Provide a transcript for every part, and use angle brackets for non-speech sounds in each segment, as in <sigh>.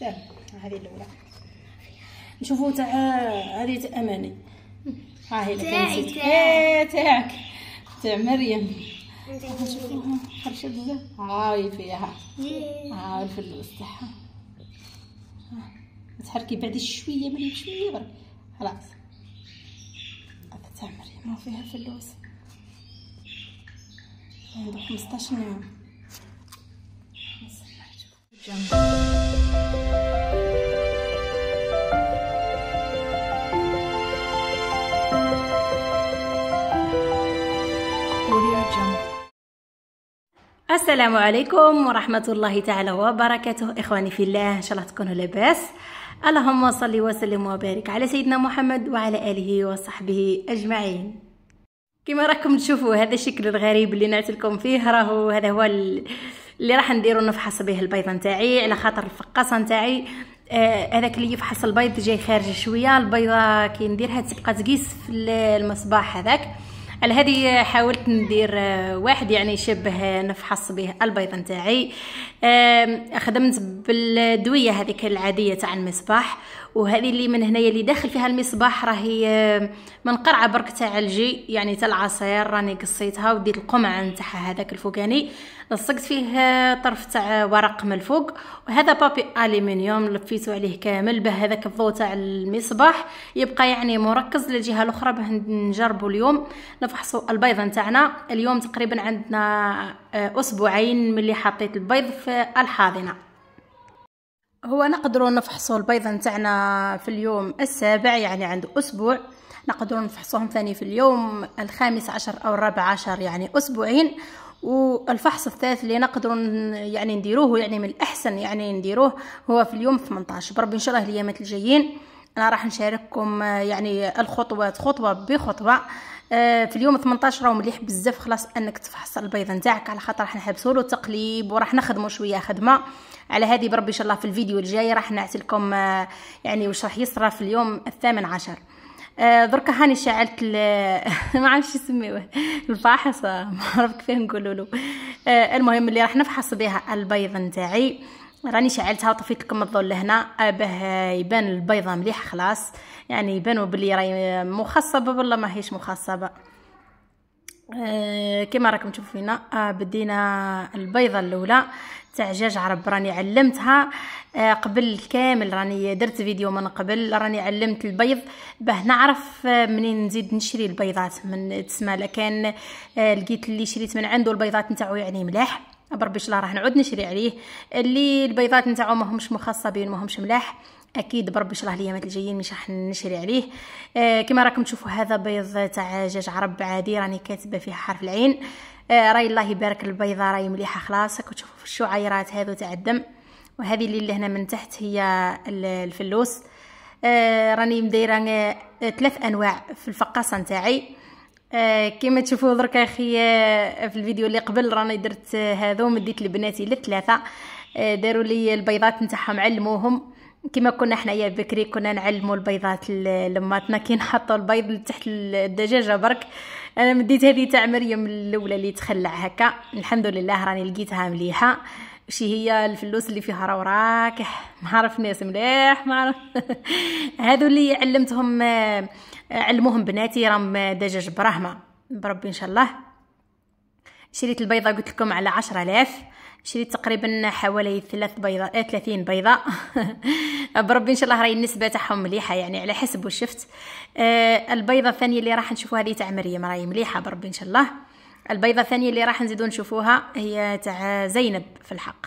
سير هذه الاولى نشوفوا تاع هذه تاع اماني ها هي تاعي إيه، تاعك تاع مريم نشوفوها بزاف هاي فيها إيه. هاي في الوسط تاعها تحركي بعد شويه من شويه برك خلاص هذا تاع مريم فيها في اللوز عنده 15 يوم نعم. السلام عليكم ورحمة الله تعالى وبركاته إخواني في الله إن شاء الله تكونوا لاباس اللهم صل وسلم وبارك على سيدنا محمد وعلى آله وصحبه أجمعين كما راكم تشوفوا هذا الشكل الغريب اللي نعتلكم فيه راهو هذا هو اللي راح نديرو نفحص به البيض نتاعي على خاطر الفقاصه نتاعي آه، هذاك آه اللي يفحص البيض جاي خارج شويه البيضه كي نديرها تبقى تقيس في المصباح هذاك على هذه حاولت ندير آه، واحد يعني يشبه آه، نفحص به البيض نتاعي خدمت بالدويه هذيك العاديه تاع المصباح وهذه اللي من هنايا اللي داخل فيها المصباح راهي من قرعه برك تاع الجي يعني تاع العصير راني قصيتها وديت القمع نتاعها هذاك الفوقاني لصقت فيه طرف تاع ورق من الفوق وهذا بابي الومنيوم لفيتو عليه كامل باه هذاك الضوء تاع المصباح يبقى يعني مركز للجهه الاخرى باه نجربو اليوم نفحصوا البيضه نتاعنا اليوم تقريبا عندنا آه، اسبوعين ملي حطيت البيض في الحاضنه هو نقدروا نفحصوا البيضه نتاعنا في اليوم السابع يعني عند اسبوع نقدروا نفحصوهم ثاني في اليوم الخامس عشر او الرابع عشر يعني اسبوعين والفحص الثالث اللي نقدروا يعني نديروه يعني من الاحسن يعني نديروه هو في اليوم 18 بربي ان شاء الله الايامات الجايين انا راح نشارككم آه، يعني الخطوات خطوه بخطوه آه، في اليوم 18 راهو مليح بزاف خلاص انك تفحص البيض نتاعك على خاطر راح نحبسوا له تقليب وراح نخدموا شويه خدمه على هذه بربي ان شاء الله في الفيديو الجاي راح نعطي لكم آه، يعني واش راح يصرى في اليوم الثامن عشر آه، درك هاني شعلت <laughs> ما عرفش يسميوه الفاحصه <laughs> ما عرفت كيفاه نقولوا له آه، المهم اللي راح نفحص بها البيض نتاعي راني شعلتها وطفيت لكم الضوء لهنا باه يبان البيضه مليح خلاص يعني يبانوا بلي راهي مخصبه ولا ماهيش مخصبه آه، كما راكم تشوفوا فينا آه، بدينا البيضه الاولى تاع جاج عرب راني علمتها آه، قبل كامل راني درت فيديو من قبل راني علمت البيض باه نعرف منين نزيد نشري البيضات من تسمى لكان لقيت اللي شريت من عنده البيضات نتاعو يعني ملاح بربي الله راح نعود نشري عليه اللي البيضات نتاعو ماهمش مخصبين ماهمش ملاح اكيد بربي شراه لي الايامات الجايين مش راح نشري عليه آه كما راكم تشوفوا هذا بيض تاع جاج عرب عادي راني كاتبه فيه حرف العين آه راي الله يبارك البيضه راي مليحه خلاص راكم تشوفوا في الشعيرات هذو تاع الدم وهذه اللي هنا من تحت هي الفلوس آه راني مدايره آه، ثلاث انواع في الفقاصه نتاعي آه كما تشوفوا درك اخي آه، في الفيديو اللي قبل راني درت آه، هذو مديت لبناتي للثلاثه آه داروا لي البيضات نتاعهم علموهم كما كنا حنايا بكري كنا نعلموا البيضات لماتنا كي نحطوا البيض تحت الدجاجه برك انا مديت هذه تاع مريم الاولى اللي تخلع هكا الحمد لله راني لقيتها مليحه شي هي الفلوس اللي فيها روراك <laughs> ما ناس مليح ما عرف <laughs> هادو اللي علمتهم آه، علموهم بناتي راهم دجاج براهمه بربي ان شاء الله شريت البيضه قلت لكم على عشرة آلاف شريت تقريبا حوالي ثلاث بيضاء آه، ثلاثين بيضة <laughs> بربي ان شاء الله راهي النسبه تاعهم مليحه يعني على حسب واش شفت آه البيضه الثانيه اللي راح نشوفوها هذه تاع مريم راهي مليحه بربي ان شاء الله البيضه الثانيه اللي راح نزيدو نشوفوها هي تاع زينب في الحق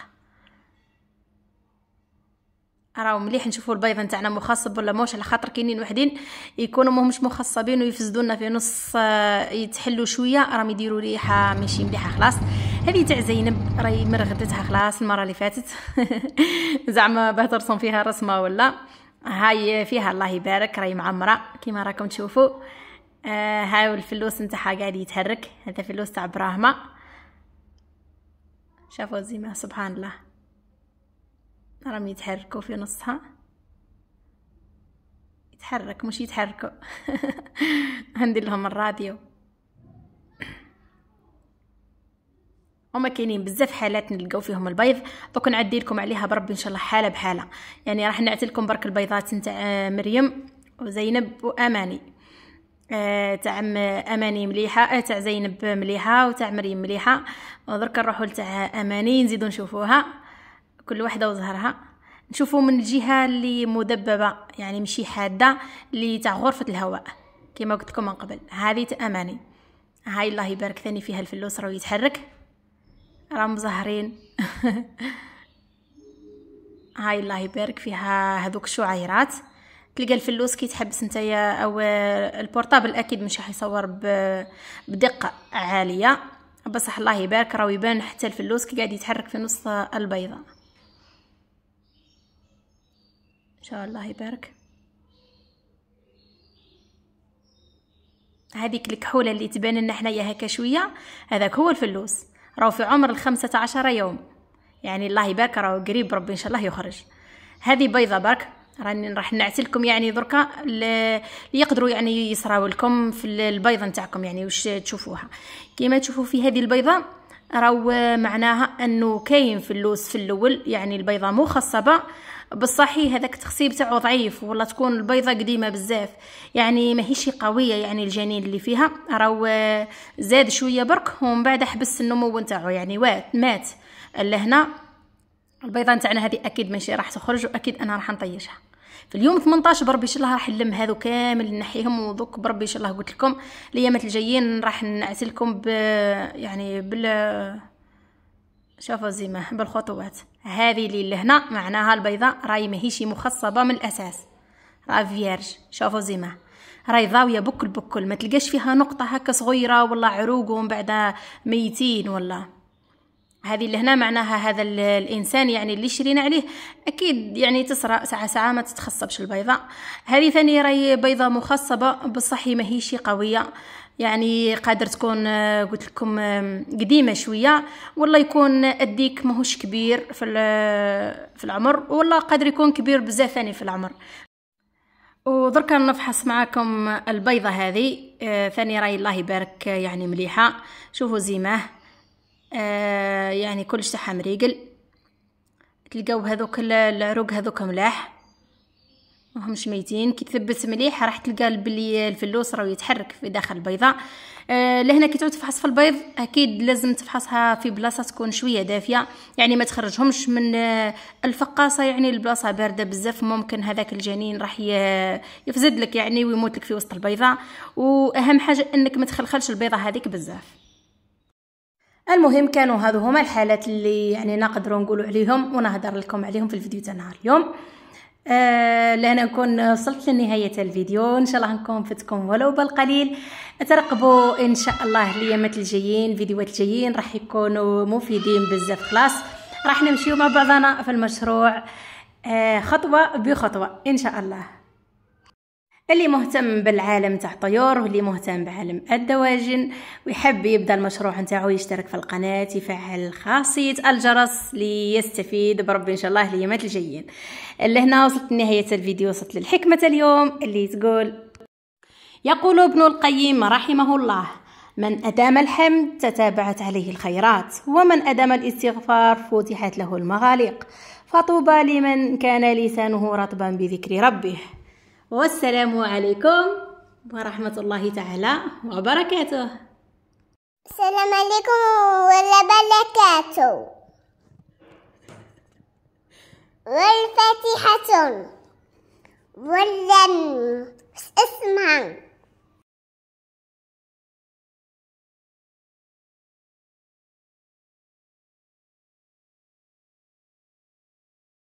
راهو مليح نشوفوا البيضه نتاعنا مخصب ولا موش على خاطر كاينين وحدين يكونوا ماهمش مخصبين ويفسدونا لنا في نص آه، يتحلوا شويه راهم يديروا ريحه ماشي مليحه خلاص هذه تاع زينب راهي مرغدتها خلاص المره اللي فاتت <laughs> زعما باه ترسم فيها رسمه ولا هاي فيها الله يبارك راهي معمره كيما راكم تشوفوا آه هاي الفلوس نتاعها قاعد يتحرك هذا فلوس تاع براهمه شافوا زيما سبحان الله راهم يتحركوا في نصها يتحرك مش يتحركوا <laughs> هندير لهم الراديو هما كاينين بزاف حالات نلقاو فيهم البيض دوك نعدي لكم عليها بربي ان شاء الله حاله بحاله يعني راح نعطي لكم برك البيضات نتاع مريم وزينب واماني آه تاع اماني مليحه آه تاع زينب مليحه وتاع مريم مليحه ودرك نروحوا لتاع اماني نزيدو نشوفوها كل وحده وزهرها نشوفوا من الجهه اللي مدببه يعني ماشي حاده اللي تاع غرفه الهواء كما قلت لكم من قبل هذه اماني هاي الله يبارك ثاني فيها الفلوس راه يتحرك راه مزهرين <laughs> هاي الله يبارك فيها هذوك الشعيرات تلقى الفلوس كي تحبس نتايا او البورطابل اكيد مش راح يصور بدقه عاليه بصح الله يبارك راه يبان حتى الفلوس كي قاعد يتحرك في نص البيضه ان شاء الله يبارك هذيك الكحوله اللي تبان لنا حنايا هكا شويه هذاك هو الفلوس راهو في عمر الخمسة عشر يوم يعني الله يبارك راهو قريب ربي ان شاء الله يخرج هذه بيضه برك راني راح نعتلكم يعني دركا اللي يقدروا يعني يصراو لكم في البيضه نتاعكم يعني واش تشوفوها كيما تشوفوا في هذه البيضه راهو معناها انه كاين في اللوز في الاول يعني البيضه مخصبه بالصحي هذاك التخصيب تاعو ضعيف ولا تكون البيضه قديمه بزاف يعني ماهيش قويه يعني الجنين اللي فيها راهو آه، زاد شويه برك ومن بعد حبس النمو نتاعو يعني وات مات لهنا البيضه نتاعنا هذه اكيد ماشي راح تخرج واكيد انا راح نطيشها في اليوم 18 بربي ان شاء الله راح نلم هذو كامل نحيهم ودوك بربي ان شاء الله قلت لكم الايامات الجايين راح نعسلكم ب يعني بال شوفوا زيما بالخطوات هذه اللي لهنا معناها البيضة راهي ماهيش مخصبة من الأساس راه فيرج شوفوا زيما راهي ضاويه بكل بكل ما تلقاش فيها نقطه هكا صغيره ولا عروق ومن بعد ميتين ولا هذه اللي هنا معناها هذا الانسان يعني اللي شرينا عليه اكيد يعني تسرى ساعه ساعه ما تتخصبش البيضه هذه ثاني راهي بيضه مخصبه بصح ماهيش قويه يعني قادر تكون آه، قلت لكم آه، قديمه شويه والله يكون اديك ماهوش كبير في آه، في العمر والله قادر يكون كبير بزاف ثاني في العمر ودركا نفحص معاكم البيضه هذه ثاني راي الله يبارك يعني مليحه شوفوا زيماه يعني كلش تاعها مريقل تلقاو هذوك العروق هذوك ملاح ماهمش ميتين كي تثبت مليح راح تلقى بلي الفلوس راهو يتحرك في داخل البيضه آه، لهنا كي تعود تفحص في البيض اكيد لازم تفحصها في بلاصه تكون شويه دافيه يعني ما تخرجهمش من آه، الفقاصه يعني البلاصه بارده بزاف ممكن هذاك الجنين راح يفزد لك يعني ويموت لك في وسط البيضه واهم حاجه انك ما تخلخلش البيضه هذيك بزاف المهم كانوا هذو هما الحالات اللي يعني نقدروا نقولوا عليهم ونهضر لكم عليهم في الفيديو نهار اليوم آه لهنا نكون وصلت لنهاية الفيديو إن شاء الله نكون فتكم ولو بالقليل ترقبوا إن شاء الله ليامات الجايين فيديوهات الجايين راح يكونوا مفيدين بزاف خلاص راح نمشيو مع بعضنا في المشروع آه خطوة بخطوة إن شاء الله اللي مهتم بالعالم تاع الطيور واللي مهتم بعالم الدواجن ويحب يبدا المشروع نتاعو يشترك في القناه يفعل خاصيه الجرس ليستفيد بربي ان شاء الله الايامات الجايين لهنا وصلت لنهايه الفيديو وصلت للحكمه اليوم اللي تقول يقول ابن القيم رحمه الله من أدام الحمد تتابعت عليه الخيرات ومن أدام الاستغفار فتحت له المغاليق فطوبى لمن كان لسانه رطبا بذكر ربه والسلام عليكم ورحمة الله تعالى وبركاته السلام عليكم وبركاته والفاتحة ولن اسمع